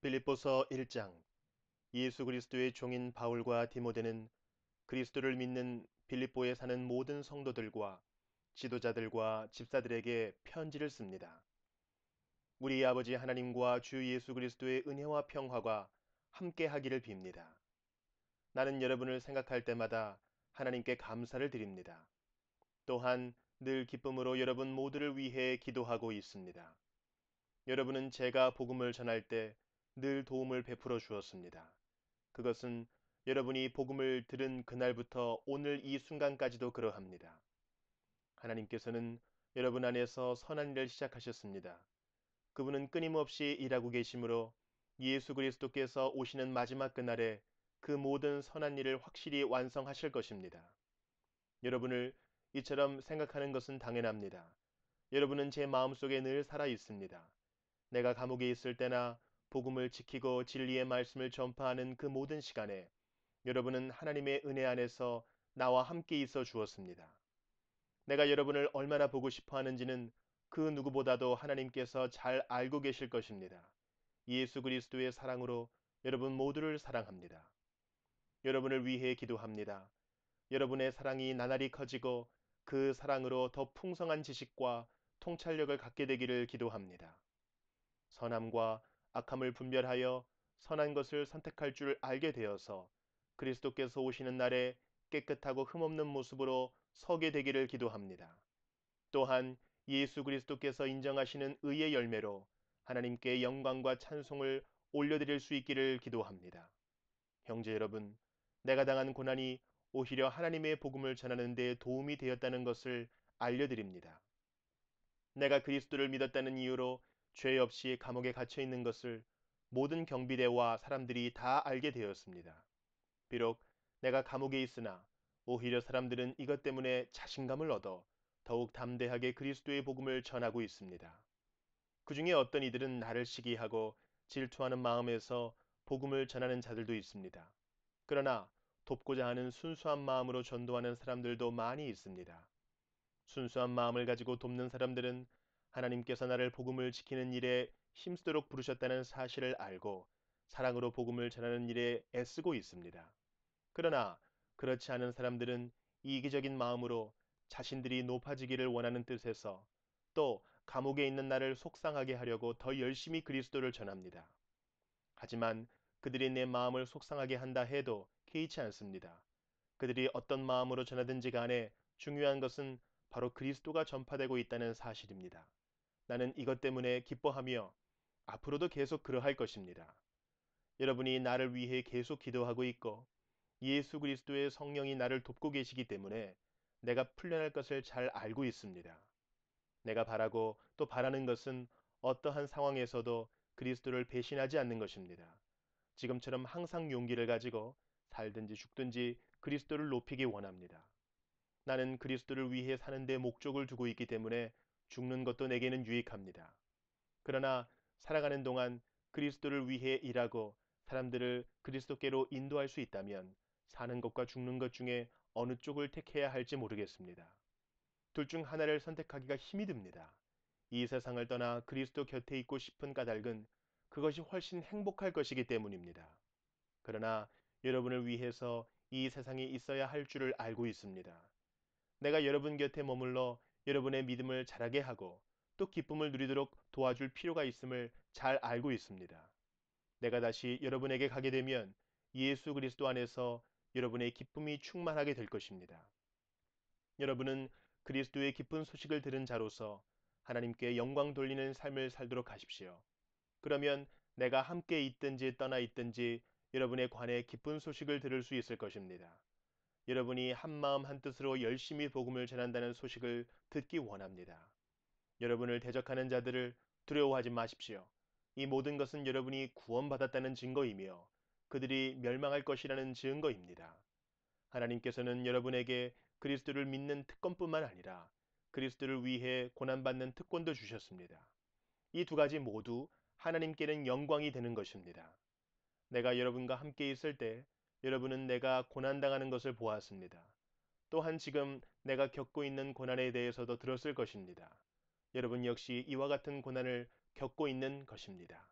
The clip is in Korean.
빌립보서 1장 예수 그리스도의 종인 바울과 디모데는 그리스도를 믿는 빌립보에 사는 모든 성도들과 지도자들과 집사들에게 편지를 씁니다. 우리 아버지 하나님과 주 예수 그리스도의 은혜와 평화가 함께 하기를 빕니다. 나는 여러분을 생각할 때마다 하나님께 감사를 드립니다. 또한 늘 기쁨으로 여러분 모두를 위해 기도하고 있습니다. 여러분은 제가 복음을 전할 때늘 도움을 베풀어 주었습니다. 그것은 여러분이 복음을 들은 그날부터 오늘 이 순간까지도 그러합니다. 하나님께서는 여러분 안에서 선한 일을 시작하셨습니다. 그분은 끊임없이 일하고 계시므로 예수 그리스도께서 오시는 마지막 그날에 그 모든 선한 일을 확실히 완성하실 것입니다. 여러분을 이처럼 생각하는 것은 당연합니다. 여러분은 제 마음속에 늘 살아 있습니다. 내가 감옥에 있을 때나 복음을 지키고 진리의 말씀을 전파하는 그 모든 시간에 여러분은 하나님의 은혜 안에서 나와 함께 있어 주었습니다. 내가 여러분을 얼마나 보고 싶어 하는지는 그 누구보다도 하나님께서 잘 알고 계실 것입니다. 예수 그리스도의 사랑으로 여러분 모두를 사랑합니다. 여러분을 위해 기도합니다. 여러분의 사랑이 나날이 커지고 그 사랑으로 더 풍성한 지식과 통찰력을 갖게 되기를 기도합니다. 선함과 악함을 분별하여 선한 것을 선택할 줄 알게 되어서 그리스도께서 오시는 날에 깨끗하고 흠없는 모습으로 서게 되기를 기도합니다. 또한 예수 그리스도께서 인정하시는 의의 열매로 하나님께 영광과 찬송을 올려드릴 수 있기를 기도합니다. 형제 여러분, 내가 당한 고난이 오히려 하나님의 복음을 전하는 데 도움이 되었다는 것을 알려드립니다. 내가 그리스도를 믿었다는 이유로 죄 없이 감옥에 갇혀 있는 것을 모든 경비대와 사람들이 다 알게 되었습니다. 비록 내가 감옥에 있으나 오히려 사람들은 이것 때문에 자신감을 얻어 더욱 담대하게 그리스도의 복음을 전하고 있습니다. 그 중에 어떤 이들은 나를 시기하고 질투하는 마음에서 복음을 전하는 자들도 있습니다. 그러나 돕고자 하는 순수한 마음으로 전도하는 사람들도 많이 있습니다. 순수한 마음을 가지고 돕는 사람들은 하나님께서 나를 복음을 지키는 일에 힘쓰도록 부르셨다는 사실을 알고 사랑으로 복음을 전하는 일에 애쓰고 있습니다. 그러나 그렇지 않은 사람들은 이기적인 마음으로 자신들이 높아지기를 원하는 뜻에서 또 감옥에 있는 나를 속상하게 하려고 더 열심히 그리스도를 전합니다. 하지만 그들이 내 마음을 속상하게 한다 해도 개의치 않습니다. 그들이 어떤 마음으로 전하든지 간에 중요한 것은 바로 그리스도가 전파되고 있다는 사실입니다. 나는 이것 때문에 기뻐하며 앞으로도 계속 그러할 것입니다. 여러분이 나를 위해 계속 기도하고 있고 예수 그리스도의 성령이 나를 돕고 계시기 때문에 내가 풀려날 것을 잘 알고 있습니다. 내가 바라고 또 바라는 것은 어떠한 상황에서도 그리스도를 배신하지 않는 것입니다. 지금처럼 항상 용기를 가지고 살든지 죽든지 그리스도를 높이기 원합니다. 나는 그리스도를 위해 사는데 목적을 두고 있기 때문에 죽는 것도 내게는 유익합니다. 그러나 살아가는 동안 그리스도를 위해 일하고 사람들을 그리스도께로 인도할 수 있다면 사는 것과 죽는 것 중에 어느 쪽을 택해야 할지 모르겠습니다. 둘 중 하나를 선택하기가 힘이 듭니다. 이 세상을 떠나 그리스도 곁에 있고 싶은 까닭은 그것이 훨씬 행복할 것이기 때문입니다. 그러나 여러분을 위해서 이 세상에 있어야 할 줄을 알고 있습니다. 내가 여러분 곁에 머물러 여러분의 믿음을 자라게 하고 또 기쁨을 누리도록 도와줄 필요가 있음을 잘 알고 있습니다. 내가 다시 여러분에게 가게 되면 예수 그리스도 안에서 여러분의 기쁨이 충만하게 될 것입니다. 여러분은 그리스도의 기쁜 소식을 들은 자로서 하나님께 영광 돌리는 삶을 살도록 하십시오. 그러면 내가 함께 있든지 떠나 있든지 여러분의 관해 기쁜 소식을 들을 수 있을 것입니다. 여러분이 한마음 한뜻으로 열심히 복음을 전한다는 소식을 듣기 원합니다. 여러분을 대적하는 자들을 두려워하지 마십시오. 이 모든 것은 여러분이 구원받았다는 증거이며 그들이 멸망할 것이라는 증거입니다. 하나님께서는 여러분에게 그리스도를 믿는 특권뿐만 아니라 그리스도를 위해 고난받는 특권도 주셨습니다. 이 두 가지 모두 하나님께는 영광이 되는 것입니다. 내가 여러분과 함께 있을 때 여러분은 내가 고난당하는 것을 보았습니다. 또한 지금 내가 겪고 있는 고난에 대해서도 들었을 것입니다. 여러분 역시 이와 같은 고난을 겪고 있는 것입니다.